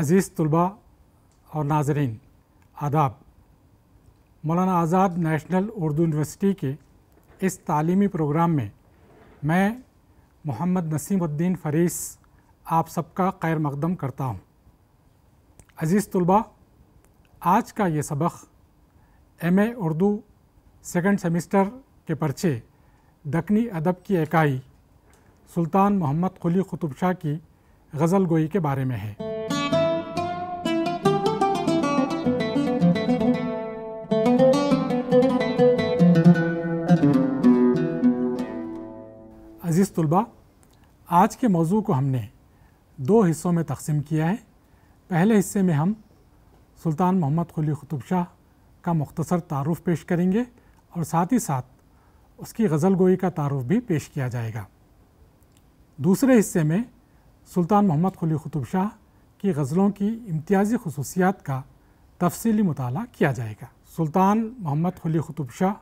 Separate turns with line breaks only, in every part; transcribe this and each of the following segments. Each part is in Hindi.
अज़ीज़ तलबा और नाजरीन आदाब मौलाना आज़ाद नेशनल उर्दू यूनिवर्सिटी के इस तालीमी प्रोग्राम में मैं मोहम्मद नसीमुद्दीन फरीस आप सबका खैर मकदम करता हूँ अज़ीज़ तलबा आज का ये सबक एम एर्दू उर्दू सेकेंड सेमिस्टर के पर्चे दखनी अदब की इकाई सुल्तान मोहम्मद खुली ख़ुतुब शाह की गज़ल गोई के बारे में है अज़ीज़ तलबा आज के मौजू को हमने दो हिस्सों में तकसीम किया है पहले हिस्से में हम सुल्तान मोहम्मद खुली ख़ुतुब शाह का मख्तसर तारफ़ पेश करेंगे और साथ ही साथ उसकी गज़ल गोई का तारफ़ भी पेश किया जाएगा दूसरे हिस्से में सुल्तान मोहम्मद खुली ख़ुतुब शाह की गज़लों की इम्तियाज़ी खसूसियात का तफसली मताल किया जाएगा सुल्तान मोहम्मद खुली ख़ुतुब शाह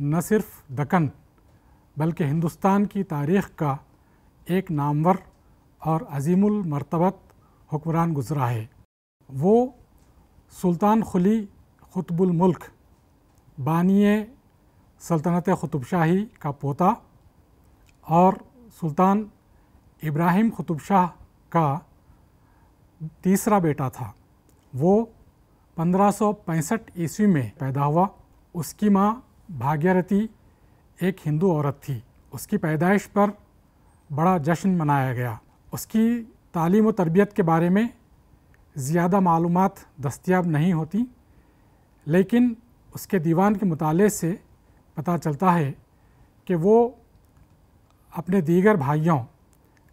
न सिर्फ दकन बल्कि हिंदुस्तान की तारीख़ का एक नामवर और अजीमरतबत हुक्मरान गुज़रा है वो सुल्तान खुली मुल्क बानिय सल्तनत खुतुबशाही का पोता और सुल्तान इब्राहिम खुतुबशाह शाह का तीसरा बेटा था वो 1565 ईस्वी में पैदा हुआ उसकी माँ भाग्यरती एक हिंदू औरत थी उसकी पैदाइश पर बड़ा जश्न मनाया गया उसकी तालीम व तरबियत के बारे में ज़्यादा मालूम दस्तियाब नहीं होती लेकिन उसके दीवान के मुताले से पता चलता है कि वो अपने दीगर भाइयों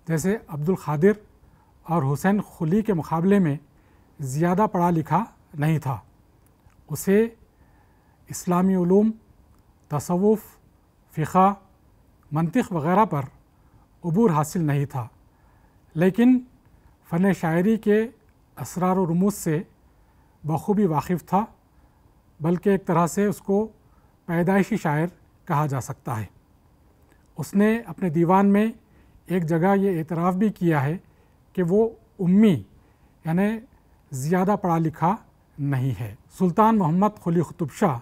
जैसे अब्दुल खादिर और हुसैन खुली के मुकाबले में ज़्यादा पढ़ा लिखा नहीं था उसे इस्लामी ूम तसवुफ़ फ़िका मनतख वगैरह पर अबूर हासिल नहीं था लेकिन फ़न शायरी के असरार रमूज से बखूबी वाकिफ़ था बल्कि एक तरह से उसको पैदाइशी शायर कहा जा सकता है उसने अपने दीवान में एक जगह ये एतराफ़ भी किया है कि वो उम्मी यानि ज़्यादा पढ़ा लिखा नहीं है सुल्तान मोहम्मद खुली ख़ुतुब शाह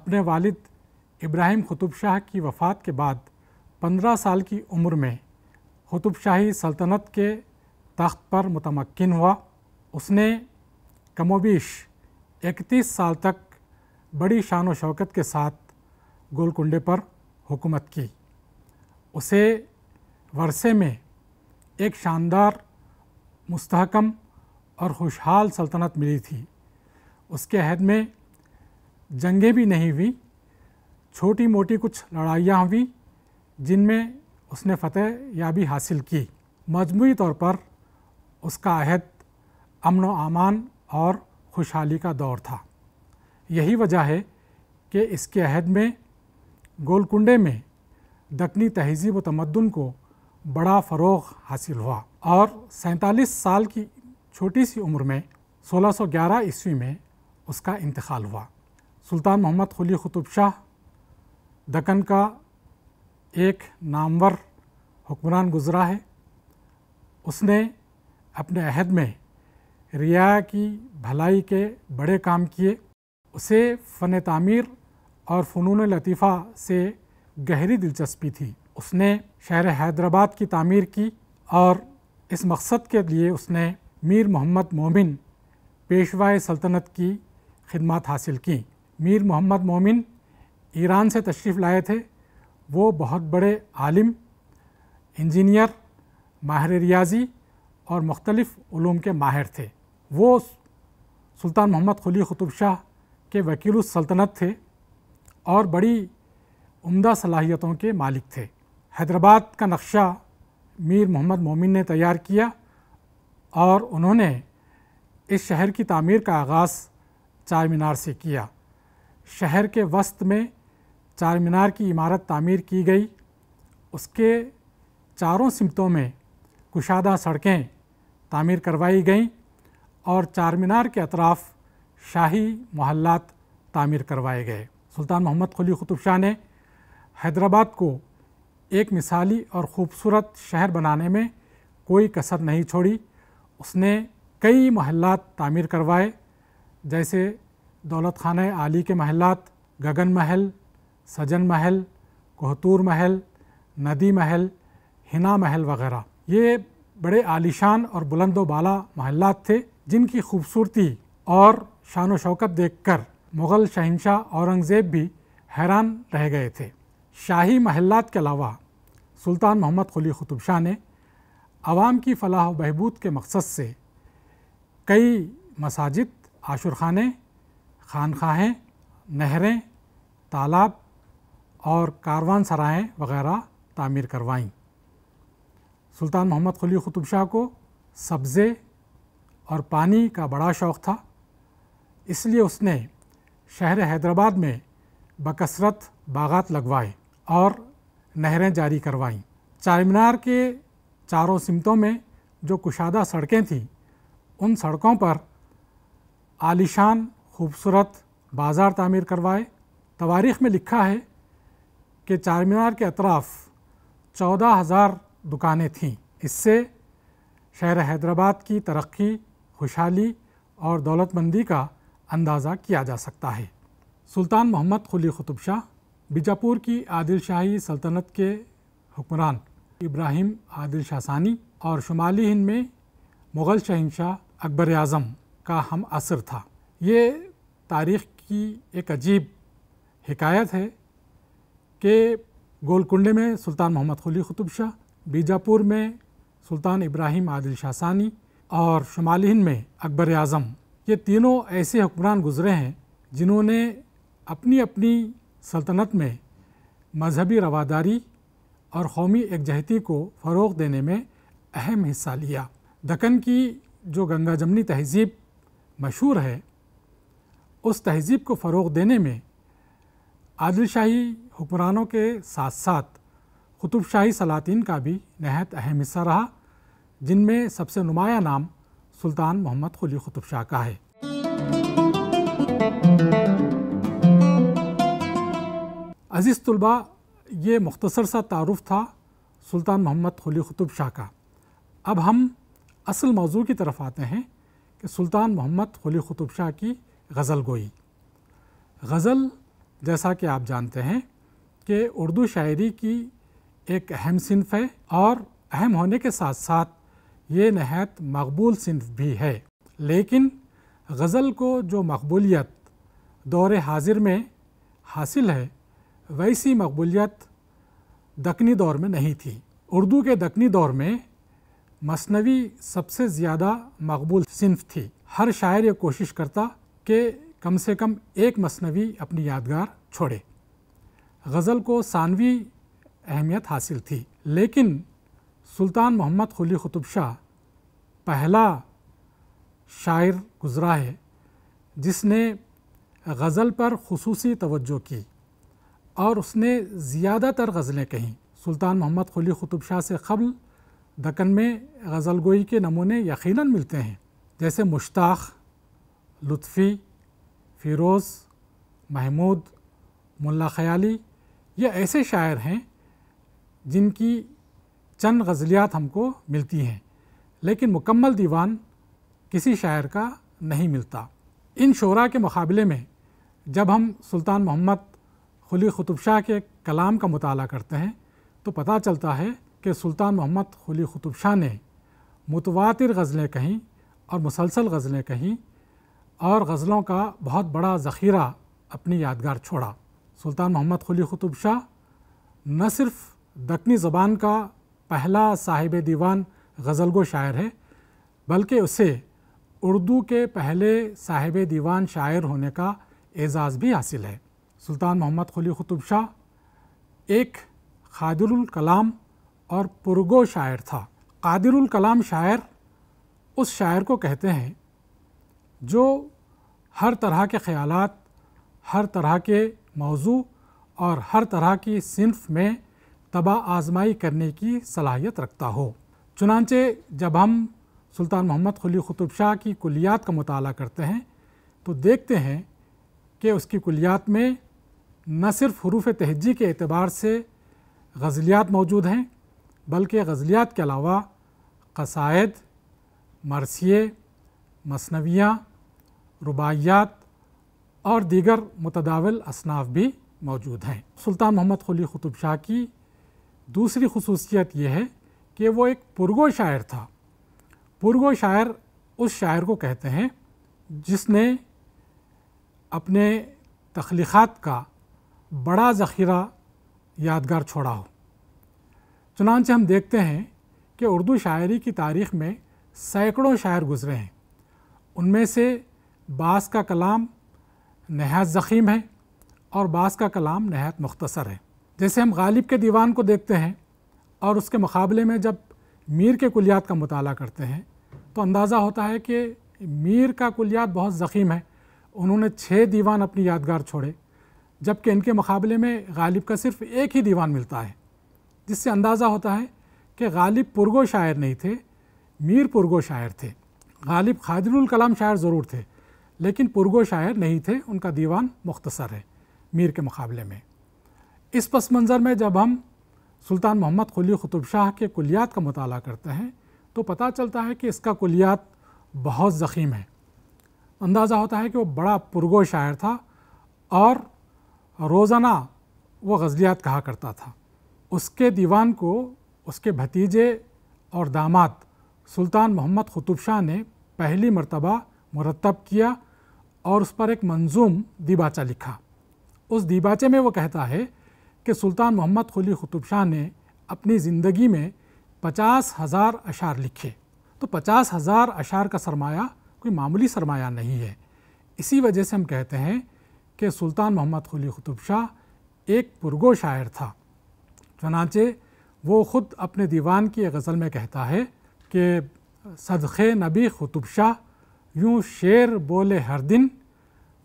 अपने वालिद इब्राहिम खुतुब शाह की वफ़ात के बाद पंद्रह साल की उम्र में खुतुब शाही सल्तनत के तख्त पर मतमक्न हुआ उसने कमोबीश इकतीस साल तक बड़ी शान व शौकत के साथ गोलकुंडे पर हुकूमत की उसे वर्षे में एक शानदार मस्तकम और खुशहाल सल्तनत मिली थी उसके अहद में जंगें भी नहीं हुई छोटी मोटी कुछ लड़ाइयाँ हुई जिनमें उसने फतह याबी हासिल की मजमू तौर पर उसका अहद अमन व अमान और खुशहाली का दौर था यही वजह है कि इसके अहद में गोलकुंडे में दखनी तहजीब व तमदन को बड़ा फ़रोग हासिल हुआ और सैंतालीस साल की छोटी सी उम्र में 1611 ईस्वी में उसका इंतकाल हुआ सुल्तान मोहम्मद खुली ख़ुतुब शाह दक्कन का एक नामवर हुक्मरान गुज़रा है उसने अपने अहद में रिया की भलाई के बड़े काम किए उसे फ़न तामीर और फ़नून लतीफ़ा से गहरी दिलचस्पी थी उसने शहर हैदराबाद की तामीर की और इस मकसद के लिए उसने मीर मोहम्मद मोमिन पेशवाए सल्तनत की खिदमत हासिल की मीर मोहम्मद मोमिन ईरान से तशरीफ़ लाए थे वो बहुत बड़े आलिम इंजीनियर माहिर रियाजी और मुख्तलिफ़ ूम के माहिर थे वो सुल्तान मोहम्मद खुली ख़ुतुब शाह के वकील सल्तनत थे और बड़ी उम्दा सलाहियतों के मालिक थे हैदराबाद का नक्शा मीर मोहम्मद मोमिन ने तैयार किया और उन्होंने इस शहर की तामीर का आगाज़ चार मीनार से किया शहर के वस्त में चार मीनार की इमारत तामीर की गई उसके चारों सिमतों में कुशादा सड़कें तामीर करवाई गईं और चार मीनार के अतराफ़ शाही मोहल्लात तामीर करवाए गए सुल्तान मोहम्मद खली कुतुब शाह ने हैदराबाद को एक मिसाली और ख़ूबसूरत शहर बनाने में कोई कसर नहीं छोड़ी उसने कई महल्लात तामीर करवाए जैसे दौलत खान आली के महल्लात गगन महल सजन महल कोहतूर महल नदी महल हिना महल वगैरह ये बड़े आलिशान और बुलंद बाला महल्लात थे जिनकी खूबसूरती और शान शौकत देख कर मुग़ल शहनशाह औरंगज़ेब भी हैरान रह गए थे शाही महल्लात के अलावा सुल्तान मोहम्मद खुली ख़ुतुब शाह ने आवाम की फलाह बहबूद के मकसद से कई मसाजिद आशुरखाने खानखाहें नहरें तालाब और कारवान सराएँ वगैरह तामीर करवाईं सुल्तान मोहम्मद खुली ख़ुतब शाह को सब्ज़े और पानी का बड़ा शौक़ था इसलिए उसने शहर हैदराबाद में बकसरत बागात लगवाए और नहरें जारी करवाईं चार मीनार के चारों सिमतों में जो कुशादा सड़कें थीं उन सड़कों पर आलिशान खूबसूरत बाज़ार तामीर करवाए तवारीख़ में लिखा है कि चार मीनार के अतराफ़ चौदह हज़ार दुकानें थीं इससे शहर हैदराबाद की तरक्की खुशहाली और दौलतमंदी का अंदाज़ा किया जा सकता है सुल्तान मोहम्मद खुली ख़ुतुब शाह बीजापुर की आदिल शाही सल्तनत के हुक्मरान इब्राहिम आदिल शाहसानी और शुमाली हिंद में मुग़ल शहनशाह अकबर आज़म का हम असर था ये तारीख़ की एक अजीब हिकायत है के गोलकुंडे में सुल्तान मोहम्मद खली ख़ुतुब शाह बीजापुर में सुल्तान इब्राहिम आदिल शाह सानी और शुमाल हिंद में अकबर आज़म ये तीनों ऐसे हुक्मरान गुज़रे हैं जिन्होंने अपनी अपनी सल्तनत में मजहबी रवादारी और कौमी एकजहती को फ़रोग देने में अहम हिस्सा लिया दक्कन की जो गंगा जमनी तहज़ीब मशहूर है उस तहज़ीब को फ़रोग देने में आदिलशाही हुक्मरानों के साथ साथ कुतुबशाही सलातिन का भी नहायत अहम हिस्सा रहा जिनमें सबसे नुमाया नाम सुल्तान मोहम्मद खुली कुतुब शाह का है अज़ीज़ तलबा ये मुख्तसर सा तारफ़ था सुल्तान मोहम्मद खुली कुतुब शाह का अब हम असल मौजू की तरफ आते हैं कि सुल्तान मोहम्मद खुली कुतुब शाह की गज़ल गोई गज़ल जैसा कि आप जानते हैं कि उर्दू शायरी की एक अहम सिनफ है और अहम होने के साथ साथ ये नहायत मकबूल सिनफ भी है लेकिन गज़ल को जो मकबूलियत दौर हाजिर में हासिल है वैसी मकबूलियत दखनी दौर में नहीं थी उर्दू के दखनी दौर में मसनवी सबसे ज़्यादा मकबूल सिनफ थी हर शायर ये कोशिश करता कि कम से कम एक मसनवी अपनी यादगार छोड़े गज़ल को सानवी अहमियत हासिल थी लेकिन सुल्तान मोहम्मद खुली ख़ुतुब शाह पहला शायर गुज़रा है जिसने गज़ल पर खसूस तवज्जो की और उसने ज़्यादातर गज़लें कहीं सुल्तान मोहम्मद खुली ख़ुतुब शाह से कबल दकन में गज़ल गोई के नमूने यकीनन मिलते हैं जैसे मुश्ताक लुत्फ़ी फ़िरोज़ महमूद मुल्ला ख़याली ये ऐसे शायर हैं जिनकी चंद गज़लियात हमको मिलती हैं लेकिन मुकम्मल दीवान किसी शायर का नहीं मिलता इन शोरा के मुकाबले में जब हम सुल्तान मोहम्मद खुली ख़ुतुब शाह के कलाम का मताल करते हैं तो पता चलता है कि सुल्तान मोहम्मद खुली ख़ुतुब शाह ने मुतवा गज़लें कहीं और मुसलसल गज़लें कहीं और गज़लों का बहुत बड़ा ज़ख़ीरा अपनी यादगार छोड़ा सुल्तान मोहम्मद खुली ख़ुतुब शाह न सिर्फ दखनी ज़बान का पहला साहिब दीवान गज़लगो शायर है बल्कि उसे उर्दू के पहले साहिब दीवान शायर होने का एज़ाज़ भी हासिल है सुल्तान मोहम्मद खुली ख़ुतुब शाह एक कलाम और पुरगो शायर था कादिरुल कलाम शायर उस शायर को कहते हैं जो हर तरह के ख़्याल हर तरह के मौजू और हर तरह की सिंफ़ में तबा आजमाई करने की सलाहियत रखता हो चुनानचे जब हम सुल्तान मोहम्मद खुली ख़ुतुब शाह की कुलियात का मताल करते हैं तो देखते हैं कि उसकी कुलियात में न सिर्फ हरूफ तहजी के अतबार से गज़लियात मौजूद हैं बल्कि गज़लियात के अलावा कसायद मरसिए मसनविया रुबायात और दीगर मतदावल असनाफ भी मौजूद हैं सुल्तान मोहम्मद खली खुतुब शाह की दूसरी खसूसियत यह है कि वो एक पुरगो शायर था पुरगो शायर उस शायर को कहते हैं जिसने अपने तख्लीक़ात का बड़ा ज़ख़ीरा यादगार छोड़ा हो चुनान से हम देखते हैं कि उर्दू शायरी की तारीख़ में सैकड़ों शायर गुज़रे हैं उनमें से बास का कलाम नहायत ज़ख़ीम है और बास का कलाम नहायत मुख्तसर है जैसे हम गालिब के दीवान को देखते हैं और उसके मुकाबले में जब मीर के कुलियात का मताल करते हैं तो अंदाज़ा होता है कि मीर का कुलियात बहुत ज़ख़ीम है उन्होंने छः दीवान अपनी यादगार छोड़े जबकि इनके मुकाबले में गालिब का सिर्फ एक ही दीवान मिलता है जिससे अंदाज़ा होता है कि गालिब पुरगो शायर नहीं थे मीर पुरगो शायर थे गालिब खाजरुल कलाम शायर ज़रूर थे लेकिन पुरगो शायर नहीं थे उनका दीवान मुख्तसर है मीर के मुकाबले में इस पस मंज़र में जब हम सुल्तान मोहम्मद खुली ख़ुतुब शाह के कुलियात का मताल करते हैं तो पता चलता है कि इसका कुलियात बहुत ज़ख़ीम है अंदाज़ा होता है कि वो बड़ा पुरगो शायर था और रोज़ाना वो गज़लियात कहा करता था उसके दीवान को उसके भतीजे और दामाद सुल्तान मोहम्मद ख़ुतुब शाह ने पहली मरतबा मुरतब किया और उस पर एक मंजूम दीबाचा लिखा उस दीबाचे में वो कहता है कि सुल्तान मोहम्मद खुली खुतुब शाह ने अपनी ज़िंदगी में पचास हज़ार अशार लिखे तो पचास हज़ार अशार का सरमाया कोई मामूली सरमाया नहीं है इसी वजह से हम कहते हैं कि सुल्तान मोहम्मद खुली खुतुब शाह एक पुरगो शायर था चनाचे वो ख़ुद अपने दीवान की गज़ल में कहता है कि सदख़े नबी खुतुब शाह यूँ शेर बोले हर दिन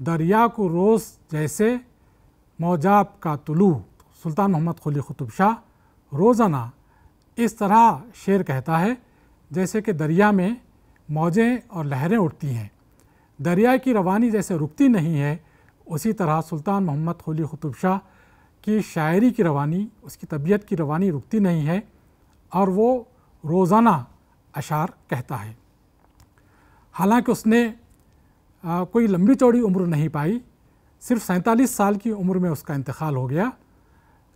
दरिया को रोज़ जैसे मौजाब का तुलू सुल्तान मोहम्मद खुली ख़ुतब शाह रोज़ाना इस तरह शेर कहता है जैसे कि दरिया में मौजें और लहरें उठती हैं दरिया की रवानी जैसे रुकती नहीं है उसी तरह सुल्तान मोहम्मद खुली ख़ुतब शाह की शायरी की रवानी उसकी तबीयत की रवानी रुकती नहीं है और वो रोज़ाना अशार कहता है हालांकि उसने आ, कोई लंबी चौड़ी उम्र नहीं पाई सिर्फ सैंतालीस साल की उम्र में उसका इंतकाल हो गया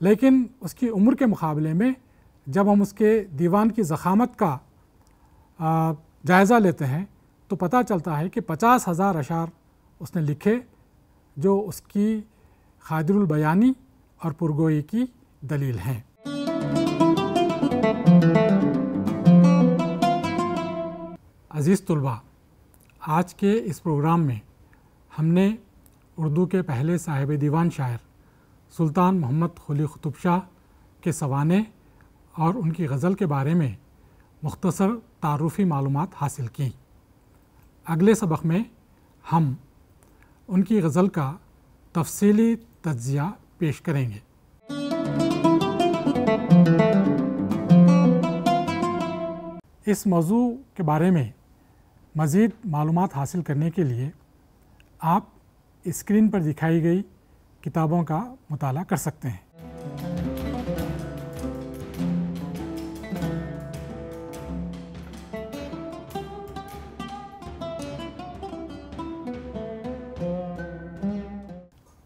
लेकिन उसकी उम्र के मुकाबले में जब हम उसके दीवान की ज़खामत का जायज़ा लेते हैं तो पता चलता है कि पचास हज़ार अशार उसने लिखे जो उसकी खादरुल बयानी और पुरगोई की दलील हैं अज़ीज़ तलबा आज के इस प्रोग्राम में हमने उर्दू के पहले साहिब दीवान शायर सुल्तान मोहम्मद खुली ख़ुतुब शाह के सवाने और उनकी गज़ल के बारे में मुख्तसर तारफ़ी मालूम हासिल की अगले सबक में हम उनकी गज़ल का तफसीली तज्ज़िया पेश करेंगे इस मौजू के बारे में मज़ीद मालूम हासिल करने के लिए आप स्क्रीन पर दिखाई गई किताबों का मताल कर सकते हैं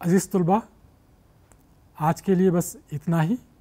अज़ीज़ तलबा आज के लिए बस इतना ही